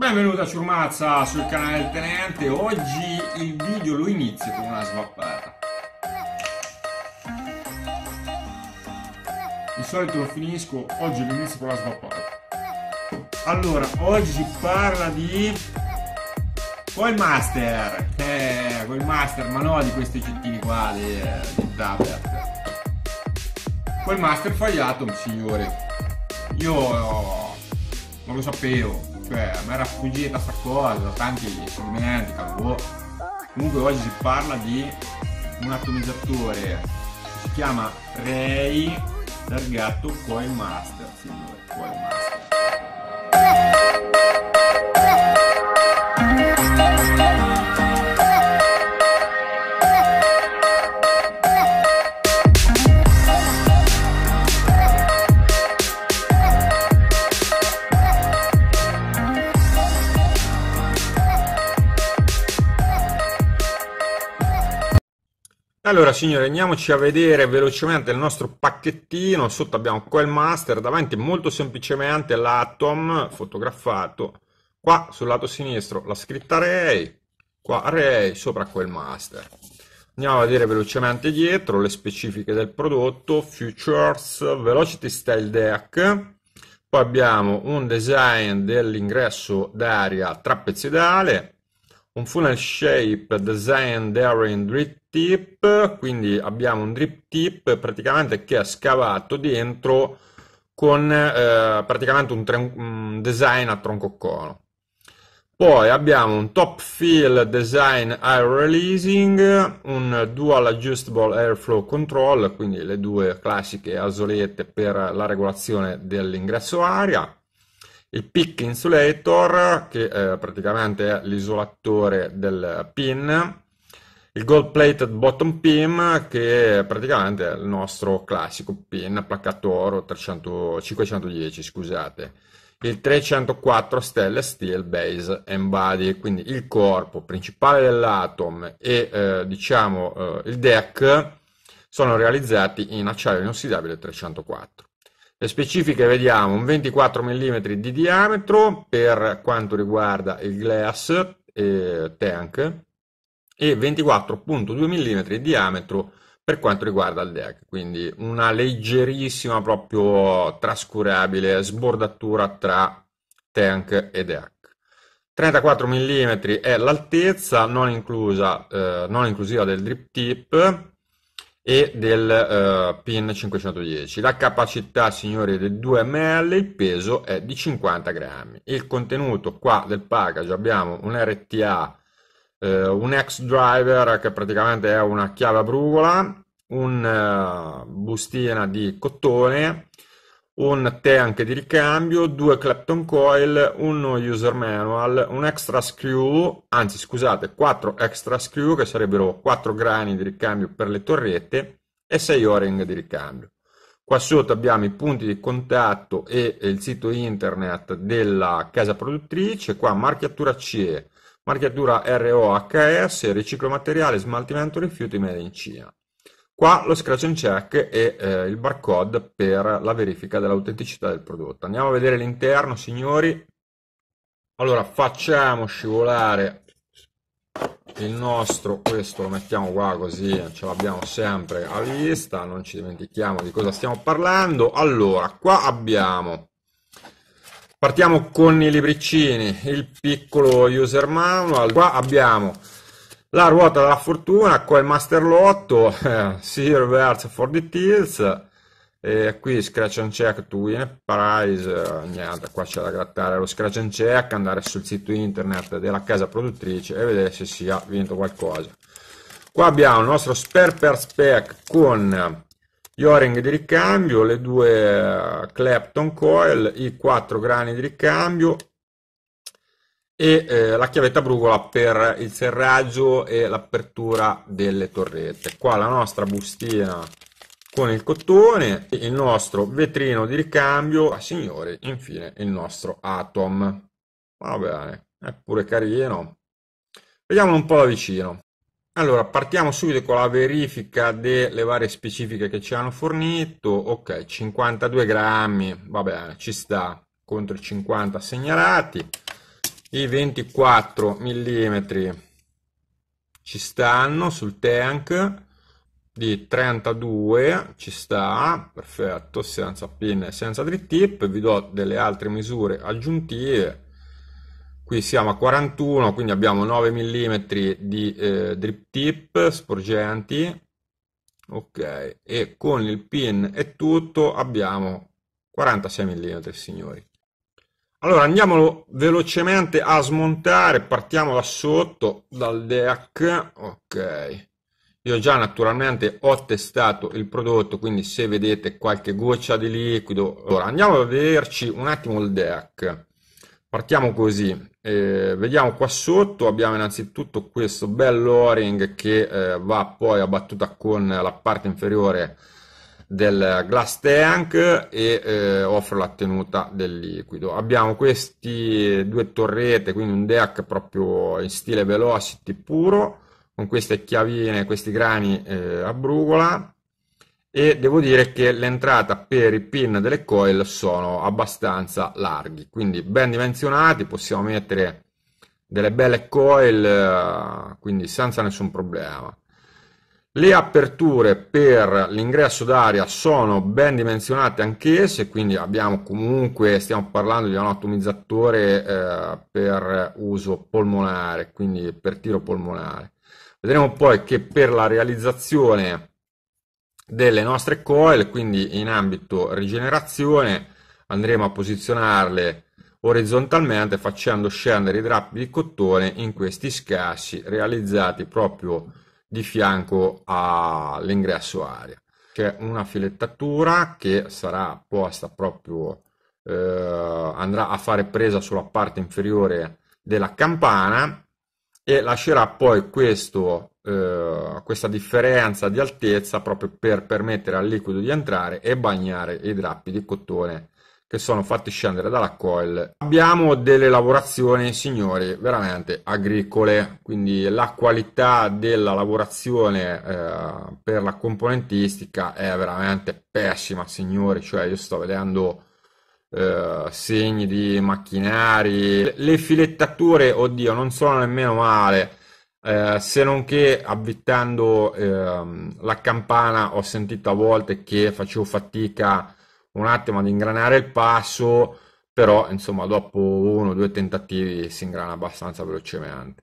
Benvenuta a Ciurmazza sul canale del Tenente, oggi il video lo inizio con una svappata. Di solito lo finisco, oggi lo inizio con la svappata. Allora, oggi si parla di... Coin Master! Eh, Coin Master, ma no di questi cettini qua, di, di tablet. Coin Master fagliato, signore. Io... non lo sapevo comunque cioè, a era fuggita sta cosa, tanti si dimenticano, boh. Comunque oggi si parla di un atomizzatore, si chiama Ray Dargato Coin Master. Allora signori andiamoci a vedere velocemente il nostro pacchettino, sotto abbiamo quel master, davanti molto semplicemente l'atom fotografato, qua sul lato sinistro la scritta Ray, qua Ray sopra quel master. Andiamo a vedere velocemente dietro le specifiche del prodotto, futures, velocity style deck, poi abbiamo un design dell'ingresso d'aria trapezoidale, un funnel shape design during drip tip, quindi abbiamo un drip tip praticamente che è scavato dentro con eh, praticamente un, un, design a tronco cono. Poi abbiamo un top fill design air releasing, un dual adjustable airflow control, quindi le due classiche asolette per la regolazione dell'ingresso aria, il peak insulator, che eh, praticamente è l'isolatore del pin, il gold plated bottom pin, che è praticamente il nostro classico pin placcato oro 300, 510, scusate, il 304 stelle steel base and body, quindi il corpo principale dell'atom e eh, diciamo eh, il deck sono realizzati in acciaio inossidabile 304. Le specifiche vediamo un 24 mm di diametro per quanto riguarda il glass eh, tank e 24.2 mm di diametro per quanto riguarda il deck, quindi una leggerissima, proprio trascurabile sbordatura tra tank e deck. 34 mm è l'altezza non, inclusa, eh, non inclusiva del drip tip, e del uh, PIN 510. La capacità, signori, è di 2 ml, il peso è di 50 grammi. Il contenuto qua del package abbiamo un RTA, uh, eh, un X-Driver che praticamente è una chiave a brugola, una eh, bustina di cotone, un tank di ricambio, due Clapton Coil, uno user manual, un extra screw, anzi scusate, quattro extra screw che sarebbero quattro grani di ricambio per le torrette e sei o-ring di ricambio. Qua sotto abbiamo i punti di contatto e il sito internet della casa produttrice, qua marchiatura CE, marchiatura ROHS, riciclo materiale, smaltimento rifiuti made in Cina. Qua lo scratch and check e eh, il barcode per la verifica dell'autenticità del prodotto. Andiamo a vedere l'interno, signori. Allora, facciamo scivolare il nostro, questo lo mettiamo qua così, ce l'abbiamo sempre a vista, non ci dimentichiamo di cosa stiamo parlando. Allora, qua abbiamo, partiamo con i libricini, il piccolo user manual, qua abbiamo la ruota della fortuna col Master Lotto, eh, Silvers for the Tills, e qui scratch and check to win prize, eh, niente, qua c'è da grattare lo scratch and check, andare sul sito internet della casa produttrice e vedere se si è vinto qualcosa. Qua abbiamo il nostro spare per spec con gli o-ring di ricambio, le due eh, Clapton coil, i quattro grani di ricambio, e eh, la chiavetta brugola per il serraggio e l'apertura delle torrette. Qua la nostra bustina con il cotone, il nostro vetrino di ricambio, a ah, signori, infine il nostro Atom. Va bene, è pure carino. Vediamolo un po' da vicino. Allora, partiamo subito con la verifica delle varie specifiche che ci hanno fornito. Ok, 52 grammi, va bene, ci sta, contro i 50 segnalati i 24 mm ci stanno sul tank di 32 ci sta perfetto senza pin e senza drip tip vi do delle altre misure aggiuntive qui siamo a 41 quindi abbiamo 9 mm di eh, drip tip sporgenti ok e con il pin e tutto abbiamo 46 mm signori allora andiamo velocemente a smontare, partiamo da sotto, dal deck, ok. Io già naturalmente ho testato il prodotto, quindi se vedete qualche goccia di liquido... Allora andiamo a vederci un attimo il deck. Partiamo così, eh, vediamo qua sotto abbiamo innanzitutto questo bel loring che eh, va poi abbattuta con la parte inferiore del glass tank e eh, offre la tenuta del liquido. Abbiamo questi due torrette, quindi un deck proprio in stile velocity puro, con queste chiavine, questi grani eh, a brugola e devo dire che l'entrata per i pin delle coil sono abbastanza larghi, quindi ben dimensionati, possiamo mettere delle belle coil eh, quindi senza nessun problema le aperture per l'ingresso d'aria sono ben dimensionate anch'esse, quindi abbiamo comunque, stiamo parlando di un atomizzatore eh, per uso polmonare, quindi per tiro polmonare. Vedremo poi che per la realizzazione delle nostre coil, quindi in ambito rigenerazione, andremo a posizionarle orizzontalmente facendo scendere i drappi di cottone in questi scassi realizzati proprio di fianco all'ingresso aria. C'è una filettatura che sarà posta proprio, eh, andrà a fare presa sulla parte inferiore della campana e lascerà poi questo, eh, questa differenza di altezza proprio per permettere al liquido di entrare e bagnare i drappi di cotone che sono fatti scendere dalla coil. Abbiamo delle lavorazioni, signori, veramente agricole, quindi la qualità della lavorazione eh, per la componentistica è veramente pessima, signori, cioè io sto vedendo eh, segni di macchinari, le filettature, oddio, non sono nemmeno male. Eh, se non che avvitando ehm, la campana ho sentito a volte che facevo fatica un attimo ad ingranare il passo, però insomma dopo uno o due tentativi si ingrana abbastanza velocemente.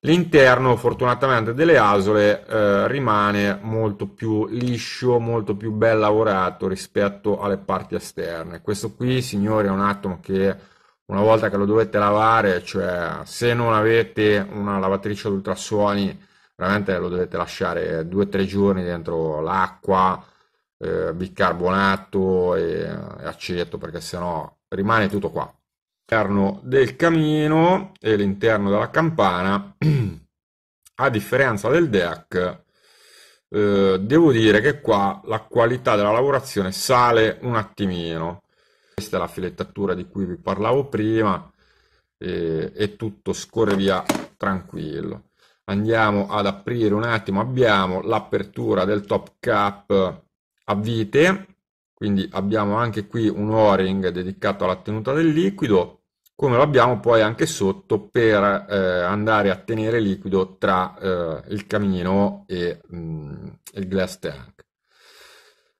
L'interno fortunatamente delle asole eh, rimane molto più liscio, molto più ben lavorato rispetto alle parti esterne. Questo qui, signori, è un attimo che una volta che lo dovete lavare, cioè se non avete una lavatrice ad ultrasuoni, veramente lo dovete lasciare due o tre giorni dentro l'acqua eh, bicarbonato e, e aceto perché sennò rimane tutto qua. L'interno del camino e l'interno della campana, a differenza del deck eh, devo dire che qua la qualità della lavorazione sale un attimino. Questa è la filettatura di cui vi parlavo prima e, e tutto scorre via tranquillo. Andiamo ad aprire un attimo, abbiamo l'apertura del top cap a vite, quindi abbiamo anche qui un o-ring dedicato alla tenuta del liquido, come lo abbiamo poi anche sotto per eh, andare a tenere liquido tra eh, il camino e mh, mm, il glass tank.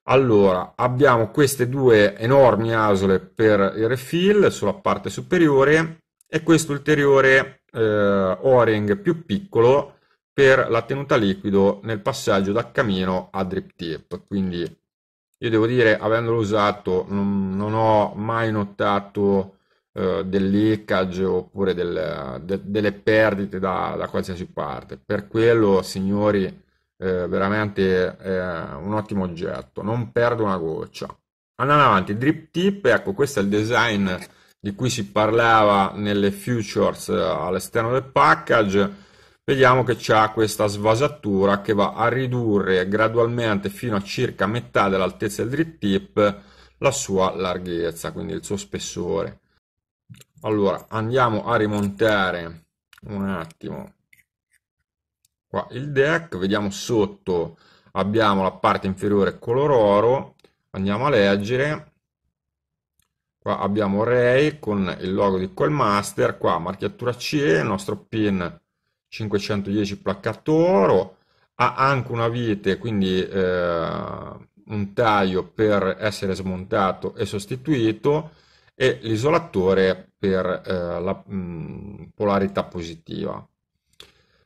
Allora, abbiamo queste due enormi asole per il refill sulla parte superiore e questo ulteriore eh, o-ring più piccolo per la tenuta liquido nel passaggio da camino a drip tip. Quindi io devo dire, avendolo usato, non, non ho mai notato eh, del leakage oppure del, de, delle perdite da, da, qualsiasi parte. Per quello, signori, eh, veramente eh, un ottimo oggetto, non perdo una goccia. Andando avanti, drip tip, ecco, questo è il design di cui si parlava nelle futures eh, all'esterno del package vediamo che c'è questa svasatura che va a ridurre gradualmente fino a circa metà dell'altezza del drip tip la sua larghezza, quindi il suo spessore. Allora andiamo a rimontare un attimo qua il deck, vediamo sotto abbiamo la parte inferiore color oro, andiamo a leggere, qua abbiamo Ray con il logo di Coilmaster, qua marchiatura CE, il nostro pin 510 placcato oro, ha anche una vite, quindi eh, un taglio per essere smontato e sostituito e l'isolatore per eh, la mh, mm, polarità positiva.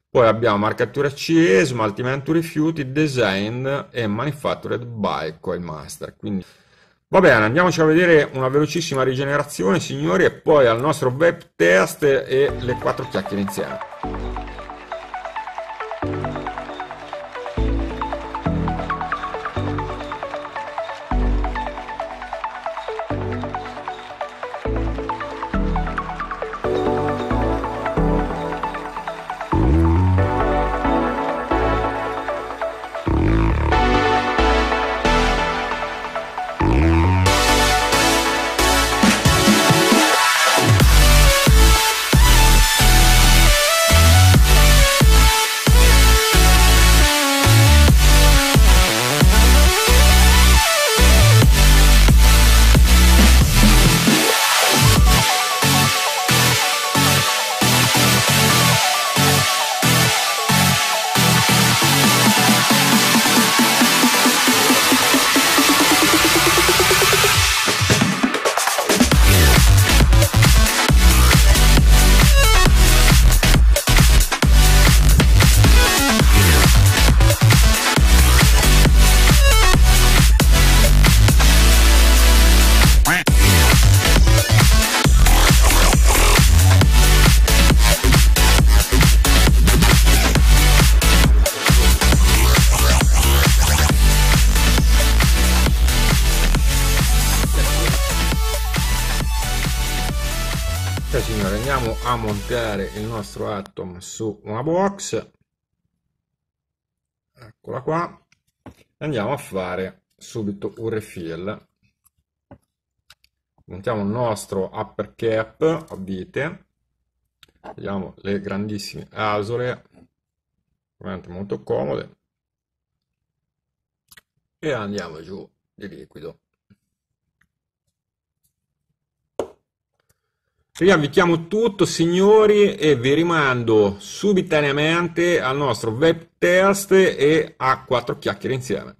Poi abbiamo marcatura CE, smaltimento rifiuti, design e manufactured by Coilmaster. Quindi Va bene, andiamoci a vedere una velocissima rigenerazione, signori, e poi al nostro web test e le quattro chiacchiere insieme. cliccare il nostro Atom su una box, eccola qua, andiamo a fare subito un refill. Montiamo il nostro upper cap a vite, vediamo le grandissime asole, Ovviamente molto comode, e andiamo giù di liquido. Riavvichiamo tutto, signori, e vi rimando subitaneamente al nostro web test e a quattro chiacchiere insieme.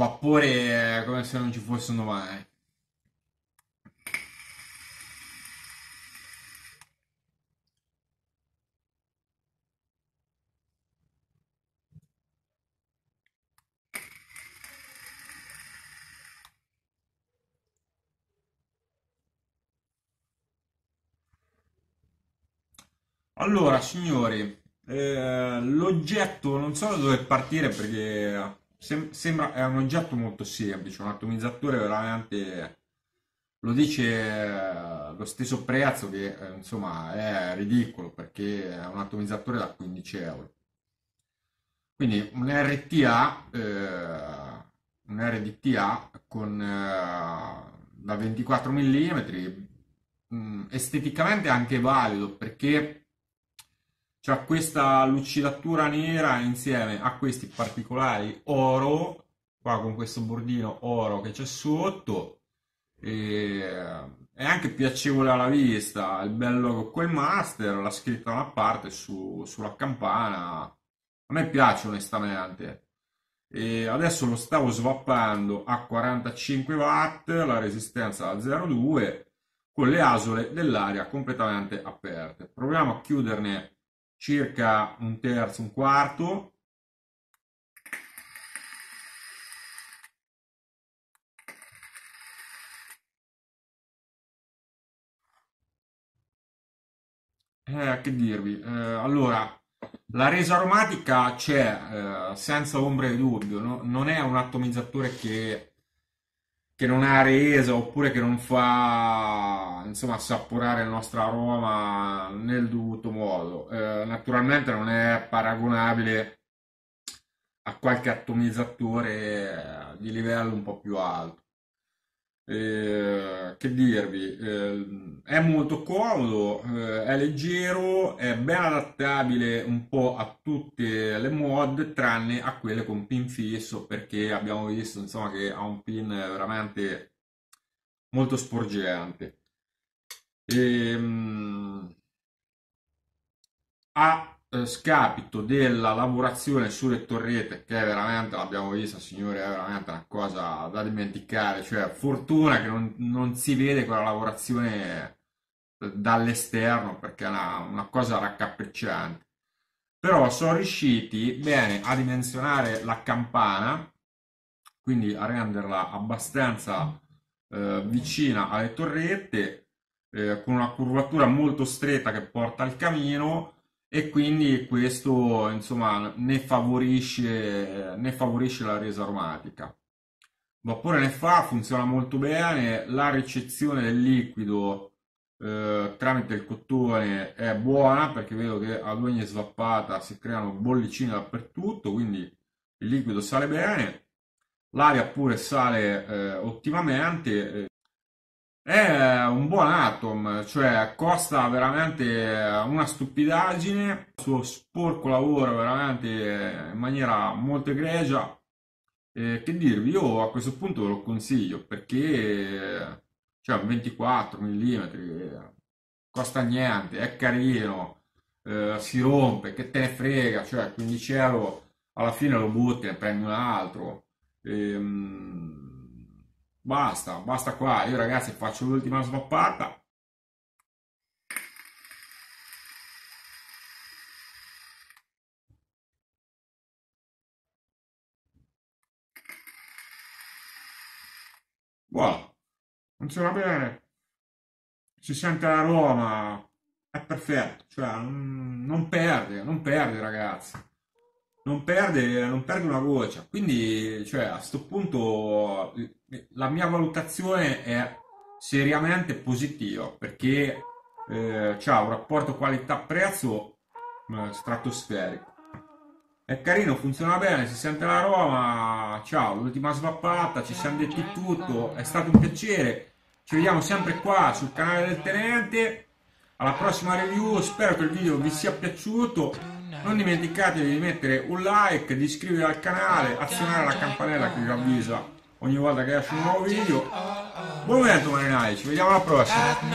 vapore eh, come se non ci fossero mai. Allora, signori, eh, l'oggetto non so da dove partire perché Sem- sembra è un oggetto molto semplice, un atomizzatore veramente lo dice eh, lo stesso prezzo che eh, insomma è ridicolo perché è un atomizzatore da 15 euro. Quindi un RTA, eh, un RDTA con, eh, da 24 mm, esteticamente anche valido perché C'ha cioè, questa lucidatura nera insieme a questi particolari oro, qua con questo bordino oro che c'è sotto, e eh, è anche piacevole alla vista, il bello con quel master, la scritta da una parte su, sulla campana, a me piace onestamente. E adesso lo stavo swappando a 45 watt, la resistenza a 0,2, con le asole dell'aria completamente aperte. Proviamo a chiuderne circa un terzo, un quarto. Eh, che dirvi? Eh, allora, la resa aromatica c'è, eh, senza ombra di dubbio, no? non è un atomizzatore che che non ha resa oppure che non fa insomma assaporare la nostra aroma nel dovuto modo. Eh, naturalmente non è paragonabile a qualche atomizzatore eh, di livello un po' più alto. Eh, che dirvi, eh, è molto comodo, eh, è leggero, è ben adattabile un po' a tutte le mod tranne a quelle con pin fisso perché abbiamo visto insomma che ha un pin veramente molto sporgente. E, ehm, mh, ha eh, scapito della lavorazione sulle torrette che è veramente l'abbiamo vista signore è veramente una cosa da dimenticare cioè fortuna che non, non si vede quella lavorazione eh, dall'esterno perché è una, una cosa raccapricciante però sono riusciti bene a dimensionare la campana quindi a renderla abbastanza eh, vicina alle torrette eh, con una curvatura molto stretta che porta al camino e quindi questo insomma ne favorisce, ne favorisce la resa aromatica. Il vapore ne fa, funziona molto bene, la ricezione del liquido eh, tramite il cottone è buona perché vedo che ad ogni svappata si creano bollicine dappertutto, quindi il liquido sale bene, l'aria pure sale eh, ottimamente, eh, è eh, un buon Atom, cioè costa veramente eh, una stupidaggine, il suo sporco lavoro veramente eh, in maniera molto egregia. Eh, che dirvi, io a questo punto lo consiglio perché cioè, 24 mm, costa niente, è carino, eh, si rompe, che te ne frega, cioè 15 euro alla fine lo butti, ne prendi un altro. Ehm Basta, basta qua. Io ragazzi faccio l'ultima svappata. Wow, funziona bene. Si sente la Roma è perfetto, cioè non perde, non perde ragazzi non perde, non perde una goccia. Quindi, cioè, a questo punto la mia valutazione è seriamente positiva perché eh, ha un rapporto qualità-prezzo eh, stratosferico. È carino, funziona bene, si sente la Roma. Ciao, l'ultima svappata, ci siamo detti tutto, è stato un piacere. Ci vediamo sempre qua sul canale del Tenente. Alla prossima review, spero che il video vi sia piaciuto non dimenticatevi di mettere un like, di iscrivervi al canale, azionare la campanella che vi avvisa ogni volta che esce un nuovo video. Buon momento marinai, ci vediamo alla prossima!